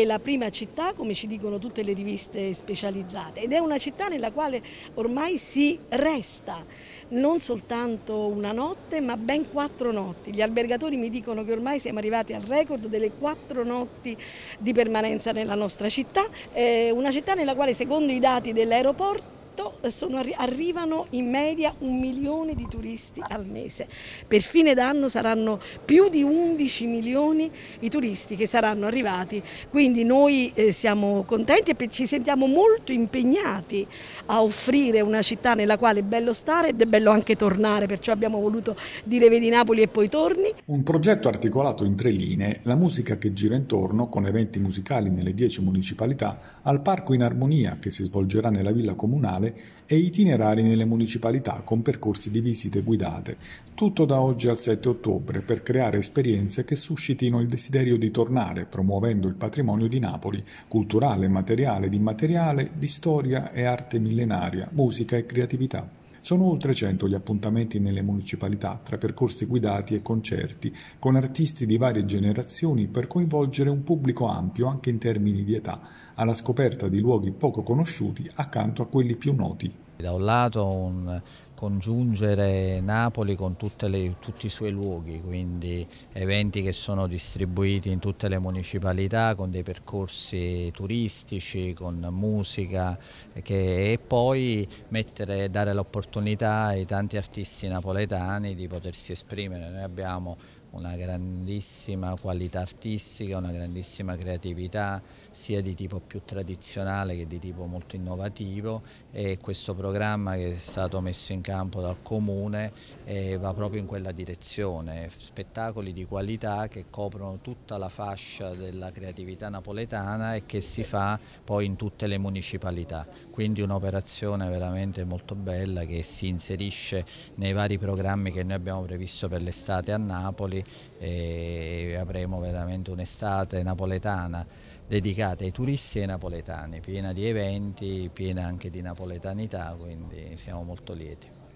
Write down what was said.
è la prima città, come ci dicono tutte le riviste specializzate, ed è una città nella quale ormai si resta non soltanto una notte, ma ben quattro notti. Gli albergatori mi dicono che ormai siamo arrivati al record delle quattro notti di permanenza nella nostra città, è una città nella quale secondo i dati dell'aeroporto detto eh, arri arrivano in media un milione di turisti al mese. Per fine d'anno saranno più di 11 milioni i turisti che saranno arrivati, quindi noi eh, siamo contenti e ci sentiamo molto impegnati a offrire una città nella quale è bello stare ed è bello anche tornare, perciò abbiamo voluto dire vedi Napoli e poi torni. Un progetto articolato in tre linee, la musica che gira intorno con eventi musicali nelle 10 municipalità, al parco in armonia che si svolgerà nella villa comunale comunale e itinerari nelle municipalità con percorsi di visite guidate, tutto da oggi al 7 ottobre per creare esperienze che suscitino il desiderio di tornare, promuovendo il patrimonio di Napoli, culturale, materiale ed immateriale, di storia e arte millenaria, musica e creatività. Sono oltre 100 gli appuntamenti nelle municipalità, tra percorsi guidati e concerti, con artisti di varie generazioni per coinvolgere un pubblico ampio anche in termini di età, alla scoperta di luoghi poco conosciuti accanto a quelli più noti. Da un lato un congiungere Napoli con le, tutti i suoi luoghi, quindi eventi che sono distribuiti in tutte le municipalità con dei percorsi turistici, con musica eh, che, e poi mettere, dare l'opportunità ai tanti artisti napoletani di potersi esprimere. Noi abbiamo una grandissima qualità artistica, una grandissima creatività sia di tipo più tradizionale che di tipo molto innovativo e questo programma che è stato messo in campo dal Comune eh, va proprio in quella direzione, spettacoli di qualità che coprono tutta la fascia della creatività napoletana e che si fa poi in tutte le municipalità, quindi un'operazione veramente molto bella che si inserisce nei vari programmi che noi abbiamo previsto per l'estate a Napoli e avremo veramente un'estate napoletana dedicata ai turisti e ai napoletani, piena di eventi, piena anche di napoletanità, quindi siamo molto lieti.